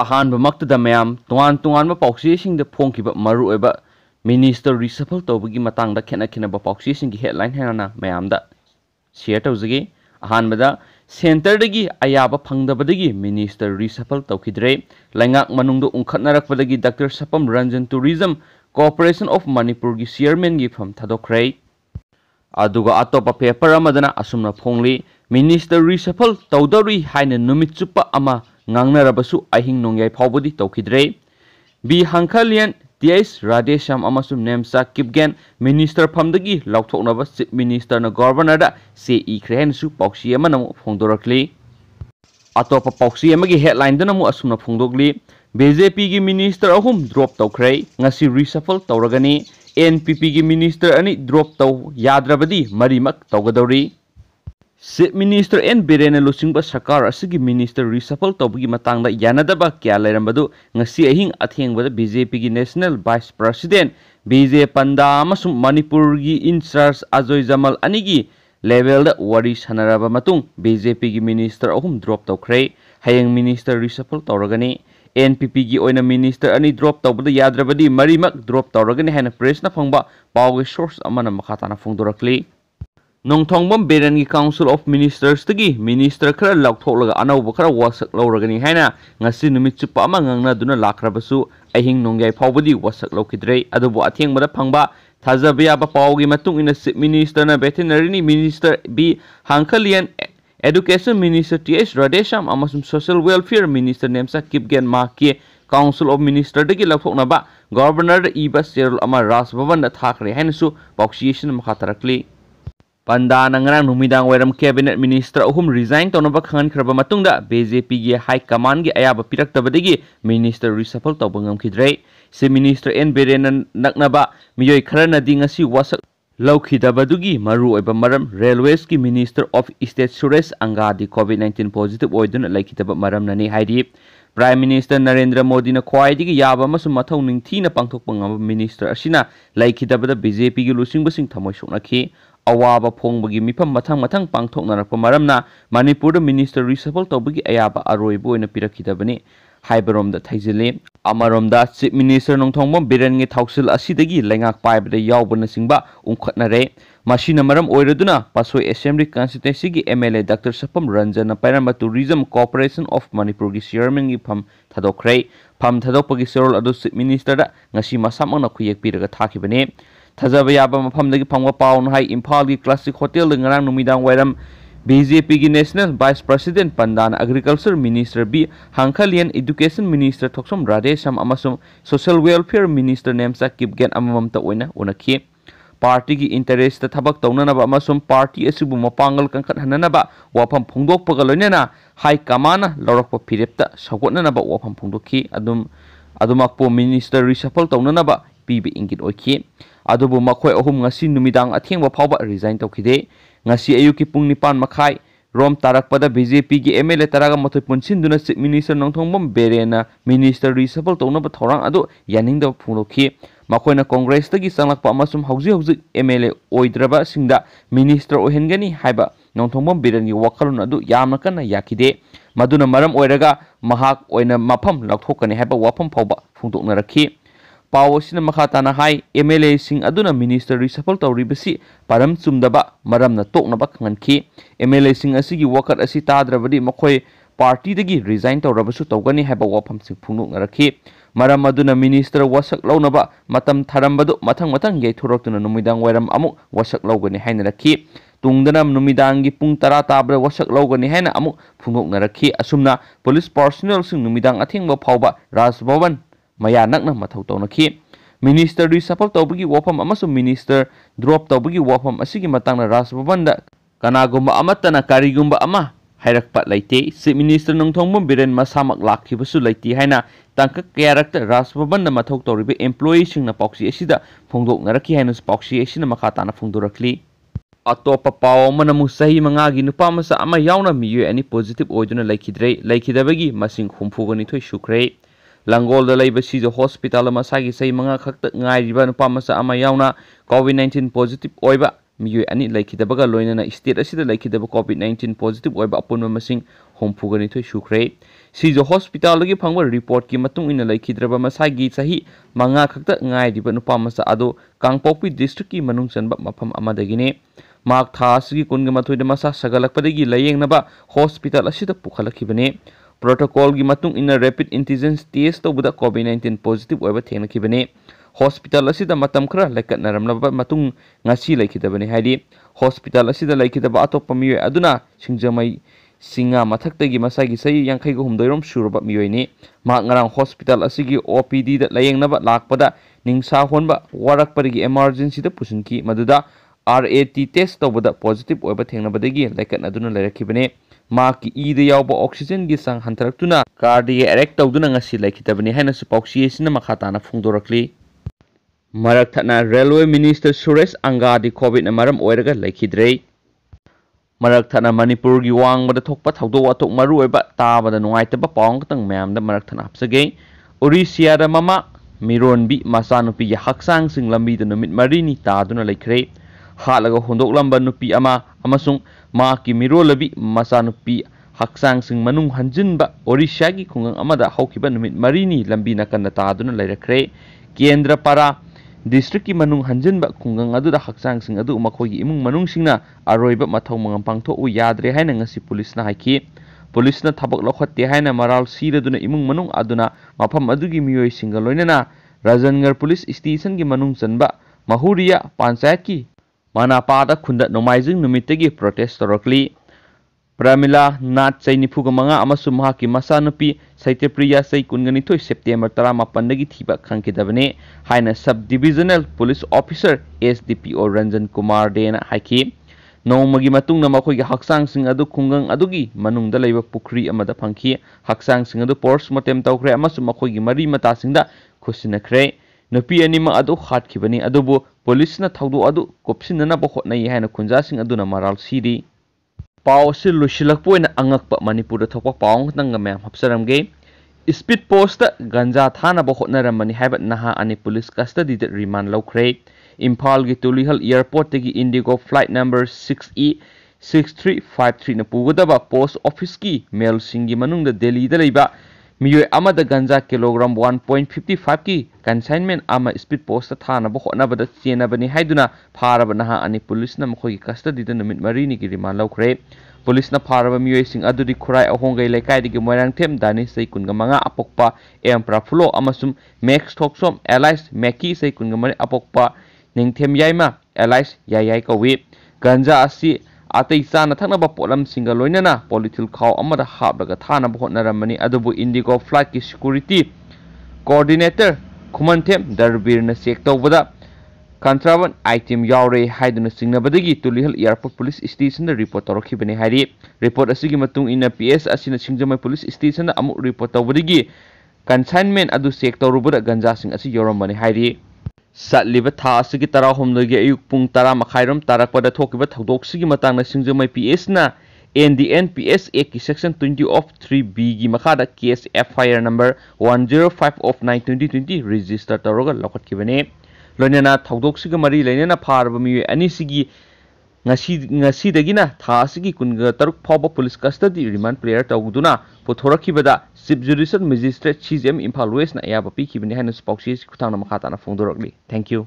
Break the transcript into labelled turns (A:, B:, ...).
A: अहब मैम तोान तुवान तुवा पासीद मूब मिनीस्टर रिशफल तब की खेन खेनखेब पासी हेडलाइन है मैम शेयर तौजे अहब सेंटर अयाब फंगद मिनीस्टर रिसफल तौखिद्रे लाद उखनरपदी doctor Sapam Ranjan tourism corporation of Manipur की चेयरमें फम थाद्रे अटोप पेपर असम फोली मिनीस्टर रिशफल तौदरी है चुप ngangnarabsu ahing nongyai phawbodi tawkhidre bi hankhalian ꯇꯤꯑꯩꯁ ꯔꯥꯙꯦꯁ꯭ꯌꯥꯝ ꯑꯃꯁꯨꯡ ꯅꯦꯝꯆꯥ ꯀꯤꯞꯒꯦꯟ ꯃꯤꯅꯤꯁꯇꯔ ꯐꯝꯗꯒꯤ ꯂꯥꯎꯊꯣꯛꯅꯕ ꯆꯤꯞ ꯃꯤꯅꯤꯁꯇꯔꯅ ꯒꯣꯕꯔꯅꯔꯗ ꯆꯦ ꯏꯈ꯭ꯔꯦ ꯍꯥꯏꯅꯁꯨ ꯄꯥꯎꯆꯦ ꯑꯃꯅ ꯑꯃꯨꯛ ꯐꯣꯡꯗꯣꯔꯛꯂꯤ ꯑꯇꯣꯞꯄ ꯄꯥꯎꯆꯦ ꯑꯃꯒꯤ ꯍꯦꯗꯂꯥꯏꯟꯗꯅ ꯑꯃꯨꯛ ꯑꯁꯨꯝꯅ ꯐꯣꯡꯗꯣꯛꯂꯤ ꯕꯤ ꯖꯦ ꯄꯤꯒꯤ ꯃꯤꯅꯤꯁꯇꯔ ꯑꯍꯨꯝ ꯗ꯭ꯔꯣꯞ ꯇꯧꯈ꯭ꯔꯦ ꯉꯁꯤ ꯔꯤꯁꯐꯜ ꯇꯧꯔꯒꯅꯤ ꯑꯦꯟ ꯄꯤ ꯄꯤꯒꯤ ꯃꯤꯅꯤꯁꯇꯔ ꯑꯅꯤ ꯗ꯭ꯔꯣꯞ ꯇꯧ ꯌꯥꯗ꯭ꯔꯕꯗꯤ ꯃꯔꯤꯃꯛ ꯇꯧꯒꯗꯧꯔꯤ ꯆꯤꯞ ꯃꯤꯅꯤꯁꯇꯔ ꯑꯦꯟ ꯕꯤꯔꯦꯟꯅ ꯂꯨꯆꯤꯡꯕ ꯁꯔꯀꯥꯔ ꯑꯁꯤꯒꯤ ꯃꯤꯅꯤꯁꯇꯔ ꯔꯤꯁꯐꯜ ꯇꯧꯕꯒꯤ ꯃꯇꯥꯡꯗ ꯌꯥꯅꯗꯕ ꯀꯌꯥ ꯂꯩꯔꯝꯕꯗꯨ ꯉꯁꯤ ꯑꯍꯤꯡ ꯑꯊꯦꯡꯕꯗ ꯕꯤ ꯖꯦ ꯄꯤꯒꯤ national vice president B J ꯄꯟꯗꯥ ꯑꯃꯁꯨꯡ ꯃꯅꯤꯄꯨꯔꯒꯤ ꯏꯟꯆꯥꯔꯖ ꯑꯖꯣꯏ ꯖꯃꯜ ꯑꯅꯤꯒꯤ ꯂꯦꯚꯦꯜꯗ ꯋꯥꯔꯤ ꯁꯥꯟꯅꯔꯕ ꯃꯇꯨꯡ ꯕꯤ ꯖꯦ ꯄꯤꯒꯤ ꯃꯤꯅꯤꯁꯇꯔ ꯑꯍꯨꯝ ꯗ꯭ꯔꯣꯞ ꯇꯧꯈ꯭ꯔꯦ ꯍꯌꯦꯡ ꯃꯤꯅꯤꯁꯇꯔ ꯔꯤꯁꯐꯜ ꯇꯧꯔꯒꯅꯤ ꯑꯦꯟ ꯄꯤ ꯄꯤꯒꯤ ꯑꯣꯏꯅ ꯃꯤꯅꯤꯁꯇꯔ ꯑꯅꯤ ꯗ꯭ꯔꯣꯞ ꯇꯧꯕꯗ ꯌꯥꯗ꯭ꯔꯕꯗꯤ ꯃꯔꯤꯃꯛ ꯗ꯭ꯔꯣꯞ ꯇꯧꯔꯒꯅꯤ ꯍꯥꯏꯅ ꯄ꯭ꯔꯦꯁꯅ ꯐꯪꯕ ꯄꯥꯎꯒꯤ ꯁꯣꯔꯁ ꯑꯃꯅ ꯃꯈꯥ ꯇꯥꯅ ꯐꯣꯡꯗꯣꯔꯛꯂꯤ नोंथांबम बेरेनगी काउंसिल ऑफ मिनिस्टर्स तगी मिनिस्टर खरा लाउथोलगा अनौब खरा वासक लौरगनी हैना ngasi numit chupa ma ngangna duna lakhrabasu ahing nongyai phawbadi wasak lokidrei adubu athengbada phangba thazabya ba pawgi matung ina minister na veterinary ni minister b hankalian education minister ts radesham amasum social welfare minister nemsa kipgen ma council of Ministers de lakhok na ba governor iba serul ama raj bhavan na thakre hainasu pauxiation ma पंदा नंगरा नुमिदांग वैरम cabinet minister अहम resign तौब खाद BJP की high command की अब पीरबद रिशफल तब तौबिद्रे से मिनीस्टर एन बेरें नक्ब मई खरनासी लौखीदरम रेलवेस की minister of state Suresh Angadi COVID nineteen positive लेखीदरमने प्राइम मिनीस्टर नरेंद्र मोदी खाई मौ निथी पाठ मिनीस्टर लेखीदेजेपी की लूंब सिंह थमो ꯑꯋꯥꯕ ꯐꯣꯡꯕꯒꯤ ꯃꯤꯐꯝ ꯃꯊꯪ ꯃꯊꯪ ꯄꯥꯡꯊꯣꯛꯅꯔꯛꯄ ꯃꯔꯝꯅ ꯃꯅꯤꯄꯨꯔꯗ ꯃꯤꯅꯤꯁꯇꯔ ꯔꯤꯁꯐꯜ ꯇꯧꯕꯒꯤ ꯑꯌꯥꯕ ꯑꯔꯣꯏꯕ ꯑꯣꯏꯅ ꯄꯤꯔꯛꯈꯤꯗꯕꯅꯤ ꯍꯥꯏꯕꯔꯣꯝꯗ ꯊꯩꯖꯤꯜꯂꯤ ꯑꯃꯔꯣꯝꯗ ꯆꯤꯐ ꯃꯤꯅꯤꯁꯇꯔ ꯅꯣꯡꯊꯣꯡꯕꯝ ꯕꯤꯔꯦꯟꯒꯤ ꯊꯧꯁꯤꯜ ꯑꯁꯤꯗꯒꯤ ꯂꯩꯉꯥꯛ ꯄꯥꯏꯕꯗ ꯌꯥꯎꯕꯅꯆꯤꯡꯕ ꯎꯪꯈꯠꯅꯔꯦ ꯃꯁꯤꯅ ꯃꯔꯝ ꯑꯣꯏꯔꯗꯨꯅ ꯄꯥꯁꯣꯏ ꯑꯦꯁꯦꯝꯕ꯭ꯂꯤ ꯀꯟꯁꯇꯤꯇꯦꯟꯁꯤꯒꯤ M L A doctor Sapam ꯔꯟꯖꯟꯅ ꯄꯥꯏꯔꯝꯕ ꯇꯨꯔꯤꯖꯝ ꯀꯣꯑꯣꯄꯔꯦꯁꯟ ꯑꯣꯐ ꯃꯅꯤꯄꯨꯔꯒꯤ ꯆꯤꯌꯔꯃꯦꯟꯒꯤ ꯐꯝ ꯊꯥꯗꯣꯛꯈ꯭ꯔꯦ ꯐꯝ ꯊꯥꯗꯣꯛꯄꯒꯤ ꯆꯦꯔꯣꯜ ꯑꯗꯨ ꯆꯤꯐ ꯃꯤꯅꯤꯁꯇꯔꯗ ꯉꯁꯤ ꯃꯁꯥꯃꯛꯅ ꯈꯨꯌꯦꯛ ꯄꯤꯔꯒ ꯊꯥꯈꯤꯕꯅꯤ ꯊꯥꯖꯕ ꯌꯥꯕ ꯃꯐꯝꯗꯒꯤ ꯐꯪꯕ ꯄꯥꯎꯅ ꯍꯥꯏ ꯏꯝꯐꯥꯜꯒꯤ ꯀ꯭ꯂꯥꯁꯤꯛ ꯍꯣꯇꯦꯜꯗ ꯉꯔꯥꯡ ꯅꯨꯃꯤꯗꯥꯡ बीजेपी की नेशनल वाइस प्रेसिडेंट पंदान agriculture minister V Hangkhalian education minister Thoksom Radheshyam social welfare minister Nemcha Kipgen अममत उनखी पार्टी की इंटरेस्ट थबक तौनब पार्टी असिबु मपांगल कंखटहननब वाफम फोंदोकपग लोइनना हाई कमान लौरक फिरेप्त सौगोटनब वाफम फोंदोखी अदुम अदुमकपो मिनिस्टर रिसफल तौननब ꯄꯤꯕ ꯏꯪꯒꯤꯠ ꯑꯣꯏꯈꯤ ꯑꯗꯨꯕꯨ ꯃꯈꯣꯏ ꯑꯍꯨꯝ ꯉꯁꯤ ꯅꯨꯃꯤꯗꯥꯡ ꯑꯊꯦꯡꯕ ꯐꯥꯎꯕ ꯔꯤꯖꯥꯏꯟ ꯇꯧꯈꯤꯗꯦ ꯉꯁꯤ ꯑꯌꯨꯛꯀꯤ ꯄꯨꯡ ꯅꯤꯄꯥꯟ ꯃꯈꯥꯏ ꯔꯣꯝ ꯇꯥꯔꯛꯄꯗ ꯕꯤ ꯖꯦ ꯄꯤꯒꯤ ꯑꯦꯝ ꯑꯦꯜ ꯑꯦ ꯇꯔꯥꯒꯃꯥꯊꯣꯏ ꯄꯨꯟꯁꯤꯟꯗꯨꯅ ꯆꯤꯞ ꯃꯤꯅꯤꯁꯇꯔ ꯅꯣꯡꯊꯣꯡꯕꯝ ꯕꯦꯔꯦꯅ ꯃꯤꯅꯤꯁꯇꯔ ꯔꯤꯁꯐꯜ ꯇꯧꯅꯕ ꯊꯧꯔꯥꯡ ꯑꯗꯨ ꯌꯥꯅꯤꯡꯗꯕ ꯐꯣꯡꯗꯣꯛꯈꯤ ꯃꯈꯣꯏꯅ ꯀꯣꯡꯒ꯭ꯔꯦꯁꯇꯒꯤ ꯆꯪꯂꯛꯄ ꯑꯃꯁꯨꯡ ꯍꯧꯖꯤꯛ ꯍꯧꯖꯤꯛ ꯑꯦꯝ ꯑꯦꯜ ꯑꯦ ꯑꯣꯏꯗ꯭ꯔꯕꯁꯤꯡꯗ ꯃꯤꯅꯤꯁꯇꯔ ꯑꯣꯏꯍꯟꯒꯅꯤ ꯍꯥꯏꯕ ꯅꯣꯡꯊꯣꯡꯕꯝ ꯕꯤꯔꯦꯟꯒꯤ ꯋꯥꯈꯜꯂꯣꯟ ꯑꯗꯨ ꯌꯥꯝꯅ ꯀꯟꯅ ꯌꯥꯈꯤꯗꯦ ꯃꯗꯨꯅ ꯃꯔꯝ ꯑꯣꯏꯔꯒ ꯃꯍꯥꯛ ꯑꯣꯏꯅ ꯃꯐꯝ ꯂꯧꯊꯣꯛꯀꯅꯤ ꯍꯥꯏꯕ ꯋꯥꯐꯝ ꯐꯥꯎꯕ ꯐꯣꯡꯗꯣꯛꯅꯔꯛꯈꯤ ꯄꯥꯎ ꯑꯁꯤꯅ ꯃꯈꯥ ꯇꯥꯅ ꯍꯥꯏ ꯑꯦꯝ ꯑꯦꯜ ꯑꯦꯁꯤꯡ ꯑꯗꯨꯅ ꯃꯤꯅꯤꯁꯇꯔ ꯔꯤꯁꯐꯜ ꯇꯧꯔꯤꯕꯁꯤ ꯄꯔꯝ ꯆꯨꯝꯗꯕ ꯃꯔꯝꯅ ꯇꯣꯛꯅꯕ ꯈꯪꯍꯟꯈꯤ ꯑꯦꯝ ꯑꯦꯜ ꯑꯦꯁꯤꯡ ꯑꯁꯤꯒꯤ ꯋꯥꯀꯠ ꯑꯁꯤ ꯇꯥꯗ꯭ꯔꯕꯗꯤ ꯃꯈꯣꯏ ꯄꯥꯔꯇꯤꯗꯒꯤ ꯔꯤꯖꯥꯏꯟ ꯇꯧꯔꯕꯁꯨ ꯇꯧꯒꯅꯤ ꯍꯥꯏꯕ ꯋꯥꯐꯝꯁꯤꯡ ꯐꯣꯡꯗꯣꯛꯅꯔꯛꯈꯤ ꯃꯔꯝ ꯑꯗꯨꯅ ꯃꯤꯅꯤꯁꯇꯔ ꯋꯥꯁꯛ ꯂꯧꯅꯕ ꯃꯇꯝ ꯊꯥꯔꯝꯕꯗꯨ ꯃꯊꯪ ꯃꯊꯪ ꯌꯩꯊꯣꯔꯛꯇꯨꯅ ꯅꯨꯃꯤꯗꯥꯡ ꯋꯥꯏꯔꯝ ꯑꯃꯨꯛ ꯋꯥꯁꯛ ꯂꯧꯒꯅꯤ ꯍꯥꯏꯅꯔꯛꯈꯤ ꯇꯨꯡꯗꯅ ꯅꯨꯃꯤꯗꯥꯡꯒꯤ ꯄꯨꯡ ꯇꯔꯥ ꯇꯥꯕꯗ ꯋꯥꯁꯛ ꯂꯧꯒꯅꯤ ꯍꯥꯏꯅ ꯑꯃꯨꯛ ꯐꯣꯡꯗꯣꯛꯅꯔꯛꯈꯤ ꯑꯁꯨꯝꯅ ꯄꯨꯂꯤꯁ ꯄꯥꯔꯁꯣꯅꯦꯜꯁꯤꯡ ꯅꯨꯃꯤꯗꯥꯡ ꯑꯊꯦꯡꯕ ꯐꯥꯎꯕ ꯔꯥꯖ ꯚꯕꯟ मैं नक्न मौत मिनीस्टर सफल तब की वफमस्टर द्रोप तब की वफम राजभवन कनागुबन कारीगुबे चीफ मिनीस्टर नौथोब बीरें मसामक लाखीबी है तंक क्या राजभवन मौत तौर एम्प्लोई पासी फोदी है पासी फोदी अतोप पाई मंगा की नुपा मचा यौन मीय अनी पोजिटिव होने लेखिद्रेखिद्रे मसिंग हूँ निथ सूख्रे ꯂꯥꯡꯒꯣꯜꯗ ꯂꯩꯕ ꯁꯤꯖ ꯍꯣꯁꯄꯤꯇꯥꯜ ꯃꯁꯥꯒꯤ ꯆꯍꯤ ꯃꯉꯥ ꯈꯛꯇ ꯉꯥꯏꯔꯤꯕ ꯅꯨꯄꯥ ꯃꯆꯥ ꯑꯃ ꯌꯥꯎꯅ ꯀꯣꯚꯤꯗ ꯅꯥꯏꯟꯇꯤꯟ ꯄꯣꯖꯤꯇꯤꯚ ꯑꯣꯏꯕ ꯃꯤꯑꯣꯏ ꯑꯅꯤ ꯂꯩꯈꯤꯗꯕꯒ ꯂꯣꯏꯅꯅ ꯏꯁꯇꯦꯠ ꯑꯁꯤꯗ ꯂꯩꯈꯤꯗꯕ ꯀꯣꯚꯤꯗ ꯅꯥꯏꯟꯇꯤꯟ ꯄꯣꯖꯤꯇꯤꯚ ꯑꯣꯏꯕ ꯑꯄꯨꯟꯕ ꯃꯁꯤꯡ ꯍꯨꯝꯐꯨꯒꯅꯤꯊꯣꯏ ꯁꯨꯈ꯭ꯔꯦ ꯁꯤꯖ ꯍꯣꯁꯄꯤꯇꯥꯜꯗꯒꯤ ꯐꯪꯕ ꯔꯤꯄꯣꯔꯠꯀꯤ ꯃꯇꯨꯡ ꯏꯟꯅ ꯂꯩꯈꯤꯗ꯭ꯔꯕ ꯃꯁꯥꯒꯤ ꯆꯍꯤ ꯃꯉꯥ ꯈꯛꯇ ꯉꯥꯏꯔꯤꯕ ꯅꯨꯄꯥ ꯃꯆꯥ ꯑꯗꯨ ꯀꯥꯡꯄꯣꯛꯄꯤ ꯗꯤꯁꯇ꯭ꯔꯤꯛꯀꯤ ꯃꯅꯨꯡ ꯆꯟꯕ ꯃꯐꯝ ꯑꯃꯗꯒꯤꯅꯤ ꯃꯍꯥꯛ ꯊꯥ ꯑꯁꯤꯒꯤ ꯀꯨꯟꯒ ꯃꯊꯣꯏꯗ ꯃꯁꯥ ꯁꯥꯒꯠꯂꯛꯄꯗꯒꯤ ꯂꯥꯌꯦꯡꯅꯕ ꯍꯣꯁꯄꯤꯇꯥꯜ ꯑꯁꯤꯗ ꯄꯨꯈꯠꯂꯛꯈꯤꯕꯅꯤ protocol gi matung ina rapid antigen test to buda covid 19 positive oiba thengna khibane hospital asida matam khra lekat naramna ba matung ngasi laikhitabane haidi hospital asida laikhitaba atop miwe aduna singjamai singa mathak tegi masagi sai yangkhai go humdoirom shuroba miwe ni ma ngarang hospital asigi opd da layengna ba lakpada ningsa honba warak parigi emergency da pusinki maduda R A T test तब positive ओब लेकिन लाइकनदुन लैरखिबने इब ई the यावब oxygen गी संग हंतरक्तुना cardiac arrest तौदुन ngasi लाइखितबने हैनसु मरक railway minister Suresh Angadi COVID नमरम ओइरगा लाइखिद्रे मरक थना मणिपुर गी वांगबद थोकप थौदो वातोक मरक थना हपसगे ओडिसिया द ममा मिरोनबी मसानुपी हक्सांग सिंग लंबी ꯍꯥꯠꯂꯒ ꯍꯣꯟꯗꯣꯛꯂꯝꯕ ꯅꯨꯄꯤ ꯑꯃ ꯑꯃꯁꯨꯡ ꯃꯍꯥꯛꯀꯤ ꯃꯤꯔꯣꯜꯂꯕꯤ ꯃꯆꯥꯅꯨꯄꯤ ꯍꯛꯆꯥꯡꯁꯤꯡ ꯃꯅꯨꯡ ꯍꯟꯖꯤꯟꯕ ꯑꯣꯔꯤꯁꯥꯒꯤ ꯈꯨꯡꯒꯪ ꯑꯃꯗ ꯍꯧꯈꯤꯕ ꯅꯨꯃꯤꯠ ꯃꯔꯤꯅꯤ ꯂꯝꯕꯤ ꯅꯥꯀꯟꯗ ꯇꯥꯗꯨꯅ ꯂꯩꯔꯛꯈ꯭ꯔꯦ ꯀꯦꯟꯗ꯭ꯔꯄꯥꯔꯥ ꯗꯤꯁꯇ꯭ꯔꯤꯛꯀꯤ ꯃꯅꯨꯡ ꯍꯟꯖꯤꯟꯕ ꯈꯨꯡꯒꯪ ꯑꯗꯨꯗ ꯍꯛꯆꯥꯡꯁꯤꯡ ꯑꯗꯨ ꯃꯈꯣꯏꯒꯤ ꯏꯃꯨꯡ ꯃꯅꯨꯡꯁꯤꯡꯅ ꯑꯔꯣꯏꯕ ꯃꯊꯧ ꯃꯉꯝ ꯄꯥꯡꯊꯣꯛꯎ ꯌꯥꯗ꯭ꯔꯦ ꯍꯥꯏꯅ ꯉꯁꯤ ꯄꯨꯂꯤꯁꯅ ꯍꯥꯏꯈꯤ ꯄꯨꯂꯤꯁꯅ ꯊꯕꯛ ꯂꯧꯈꯠꯇꯦ ꯍꯥꯏꯅ ꯃꯔꯥꯜ ꯁꯤꯔꯗꯨꯅ ꯏꯃꯨꯡ ꯃꯅꯨꯡ ꯑꯗꯨꯅ ꯃꯐꯝ ꯑꯗꯨꯒꯤ ꯃꯤꯑꯣꯏꯁꯤꯡꯒ ꯂꯣꯏꯅꯅ ꯔꯥꯖꯟꯒꯔ ꯄꯨꯂꯤꯁ ꯁ꯭ꯇꯦꯁꯟꯒꯤ ꯃꯅꯨꯡ ꯆꯟꯕ ꯃꯍꯨꯔꯤꯌꯥ ꯄꯟꯆꯥꯌꯠꯀꯤ मनापाद खुद नोमाजी प्रोटेस्टली प्रमीला नाथ चैनीफू मंगी मसानुपि सैतेप्रिया चई कुनगनी सेप्टेम्बर तरामापन थीब खादने sub divisional police officer S D P O Ranjan Kumar देखी नौमग पुख्री फंखी हक्सांगस पोस्टमोर्टम तौरे मरी मत खुशन नुपी अनीम हाथीबी ꯄꯨꯂꯤꯁꯅ ꯊꯧꯗꯣꯛ ꯑꯗꯨ ꯀꯨꯞꯁꯤꯟꯅꯅꯕ ꯍꯣꯠꯅꯩ ꯍꯥꯏꯅ ꯈꯨꯟꯖꯥꯁꯤꯡ ꯑꯗꯨꯅ ꯃꯔꯥꯜ ꯁꯤꯔꯤ ꯄꯥꯎ ꯑꯁꯤ ꯂꯣꯏꯁꯤꯜꯂꯛꯄ ꯑꯣꯏꯅ ꯑꯉꯛꯄ ꯃꯅꯤꯄꯨꯔꯗ ꯊꯣꯛꯄ ꯄꯥꯎ ꯑꯃꯇꯪꯒ ꯃꯌꯥꯝ ꯍꯥꯞꯆꯔꯝꯒꯦ ꯏꯁꯄꯤꯠ ꯄꯣꯁꯇ ꯒꯟꯖꯥ ꯊꯥꯅꯕ ꯍꯣꯠꯅꯔꯝꯕꯅꯤ ꯍꯥꯏꯕ ꯅꯍꯥ ꯑꯅꯤ ꯄꯨꯂꯤꯁ ꯀꯁꯇꯗꯤꯗ ꯔꯤꯃꯥꯟ ꯂꯧꯈ꯭ꯔꯦ ꯏꯝꯐꯥꯜꯒꯤ ꯇꯨꯂꯤꯍꯜ ꯏꯌꯥꯔꯄꯣꯔꯠꯇꯒꯤ IndiGo flight number six E six three five ꯊ꯭ꯔꯤꯅ ꯄꯨꯒꯗꯕ ꯄꯣꯁꯠ ꯑꯣꯐꯤꯁꯀꯤ ꯃꯦꯜꯁꯤꯡꯒꯤ ꯃꯅꯨꯡꯗ ꯗꯦꯜꯂꯤꯗ ꯂꯩꯕ ꯃꯤꯑꯣꯏ ꯑꯃꯗ ꯒꯟꯖꯥ ꯀꯤꯂꯣꯒ꯭ꯔꯥꯝ ꯋꯥꯟ ꯄꯣꯏꯟ ꯐꯤꯐꯇꯤ ꯐꯥꯏꯚꯀꯤ ꯀꯟꯁꯥꯏꯟꯃꯦꯟ ꯑꯃ ꯁ꯭ꯄꯤꯗ ꯄꯣꯁꯇ ꯊꯥꯅꯕ ꯍꯣꯠꯅꯕꯗ ꯆꯦꯟꯅꯕꯅꯤ ꯍꯥꯏꯗꯨꯅ ꯐꯥꯔꯕ ꯅꯍꯥ ꯑꯅꯤ ꯄꯨꯂꯤꯁꯅ ꯃꯈꯣꯏꯒꯤ ꯀꯁꯇꯗꯤꯗ ꯅꯨꯃꯤꯠ ꯃꯔꯤꯅꯤꯒꯤ ꯔꯤꯃꯥꯟ ꯂꯧꯈ꯭ꯔꯦ ꯄꯨꯂꯤꯁꯅ ꯐꯥꯔꯕ ꯃꯤꯑꯣꯏꯁꯤꯡ ꯑꯗꯨꯗꯤ ꯈꯨꯔꯥꯏ ꯑꯍꯣꯡꯒꯩ ꯂꯩꯀꯥꯏꯗꯒꯤ ꯃꯣꯏꯔꯥꯡꯊꯦꯝ ꯗꯥꯅꯤꯁ ꯀꯨꯟꯒ ꯃꯉꯥ ꯑꯄꯣꯛꯄ ꯑꯦꯝ ꯄ꯭ꯔꯥꯐꯨꯂꯣ ꯑꯃꯁꯨꯡ ꯃꯦꯛꯁ ꯊꯣꯛꯁꯣꯝ ꯑꯦꯂꯥꯏꯁ ꯃꯦꯀꯤ ꯀꯨꯟꯒ ꯃꯔꯤ ꯑꯄꯣꯛꯄ ꯅꯤꯡꯊꯦꯝ ꯌꯥꯏꯃ ꯑꯦꯂꯥꯏꯁ ꯌꯥꯏꯌꯥꯏ ꯀꯧꯏ ꯒꯟꯖꯥ ꯑꯁꯤ पोलना पोलीथिल खाव हाब हमने इंडिगो फ्लाइट की security coordinator Khumanthem Darbir check तब कंट्राबन आईटीम यौरे चिंबदी Tulihal airport police station report तौरने रिपोर्ट इन पी एस अंजमई पुलिस स्टेशन रिपोर्ट तब कंसाइनमेंट अ चेक तौर गंजा सिंह यौरमें ꯆꯠꯂꯤꯕ ꯊꯥ ꯑꯁꯤꯒꯤ ꯇꯔꯥꯍꯨꯝꯗꯣꯏꯒꯤ ꯑꯌꯨꯛ ꯄꯨꯡ ꯇꯔꯥ ꯃꯈꯥꯏꯔꯣꯝ ꯇꯥꯔꯛꯄꯗ ꯊꯣꯛꯈꯤꯕ ꯊꯧꯗꯣꯛꯁꯤꯒꯤ ꯃꯇꯥꯡꯗ ꯁꯤꯡꯖꯃꯩ ꯄꯤ ꯑꯦꯁꯅ ꯑꯦꯟ ꯗꯤ ꯑꯦꯟ ꯄꯤ ꯑꯦꯁ ꯑꯦꯛꯀꯤ ꯁꯦꯛꯁꯟ ꯇ꯭ꯋꯦꯟꯇꯤ ꯑꯣꯐ ꯊ꯭ꯔꯤ ꯕꯤꯒꯤ ꯃꯈꯥꯗ case F I R number one zero five of nine twenty twenty register ꯇꯧꯔꯒ ꯂꯧꯈꯠꯈꯤꯕꯅꯤ ꯂꯣꯏꯅꯅ ꯊꯧꯗꯣꯛꯁꯤꯒ ꯃꯔꯤ ꯂꯩꯅꯅ ꯐꯥꯔꯕ ꯃꯤꯑꯣꯏ ꯑꯅꯤꯁꯤꯒꯤ थागी कुन तरुक फाव पुलिस कस्टडी रिमांड प्लेयर तौदना पुथोरखीबद chief judicial magistrate CJM Imphal west अयाब पीखीबने पासी खुतान मखा ताना फोंदरली थैंक यू